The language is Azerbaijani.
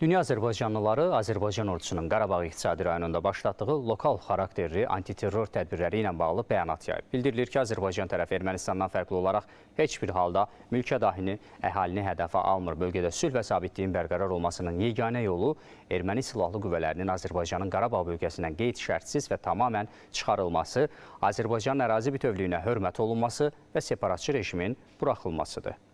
Dünya Azərbaycanlıları Azərbaycan ordusunun Qarabağ iqtisadi rayonunda başlatdığı lokal xarakterli antiterror tədbirləri ilə bağlı bəyanat yayıb. Bildirilir ki, Azərbaycan tərəfi Ermənistandan fərqli olaraq heç bir halda mülkə dahini, əhalini hədəfə almır. Bölgədə sülh və sabitliyin bərqərar olmasının yeganə yolu Erməni silahlı qüvvələrinin Azərbaycanın Qarabağ bölgəsindən qeyd şərtsiz və tamamən çıxarılması, Azərbaycanın ərazi bütövlüyünə hörmət olunması və separatçı rejimin buraxılmasıdır.